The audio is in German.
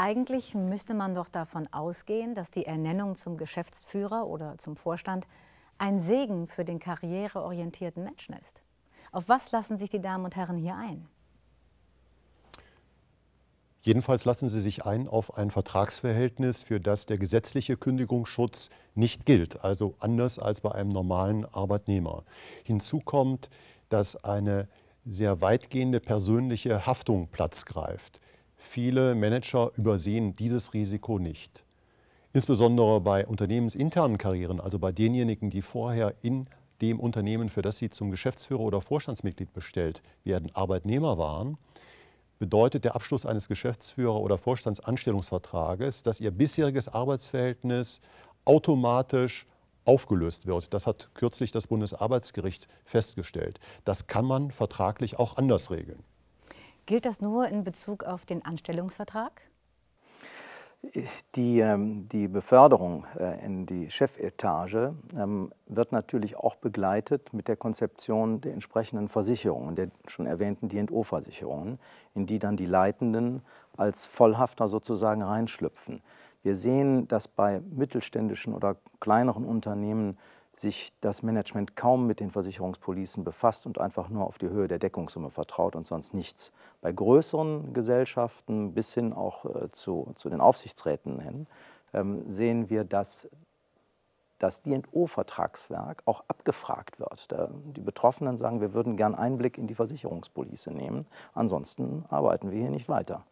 Eigentlich müsste man doch davon ausgehen, dass die Ernennung zum Geschäftsführer oder zum Vorstand ein Segen für den karriereorientierten Menschen ist. Auf was lassen sich die Damen und Herren hier ein? Jedenfalls lassen sie sich ein auf ein Vertragsverhältnis, für das der gesetzliche Kündigungsschutz nicht gilt, also anders als bei einem normalen Arbeitnehmer. Hinzu kommt, dass eine sehr weitgehende persönliche Haftung Platz greift. Viele Manager übersehen dieses Risiko nicht. Insbesondere bei unternehmensinternen Karrieren, also bei denjenigen, die vorher in dem Unternehmen, für das sie zum Geschäftsführer oder Vorstandsmitglied bestellt werden, Arbeitnehmer waren, bedeutet der Abschluss eines Geschäftsführer- oder Vorstandsanstellungsvertrages, dass ihr bisheriges Arbeitsverhältnis automatisch aufgelöst wird. Das hat kürzlich das Bundesarbeitsgericht festgestellt. Das kann man vertraglich auch anders regeln. Gilt das nur in Bezug auf den Anstellungsvertrag? Die, ähm, die Beförderung äh, in die Chefetage ähm, wird natürlich auch begleitet mit der Konzeption der entsprechenden Versicherungen, der schon erwähnten do versicherungen in die dann die Leitenden als Vollhafter sozusagen reinschlüpfen. Wir sehen, dass bei mittelständischen oder kleineren Unternehmen sich das Management kaum mit den Versicherungspolicen befasst und einfach nur auf die Höhe der Deckungssumme vertraut und sonst nichts. Bei größeren Gesellschaften bis hin auch äh, zu, zu den Aufsichtsräten hin ähm, sehen wir, dass das D&O-Vertragswerk auch abgefragt wird. Da die Betroffenen sagen, wir würden gern Einblick in die Versicherungspolice nehmen, ansonsten arbeiten wir hier nicht weiter.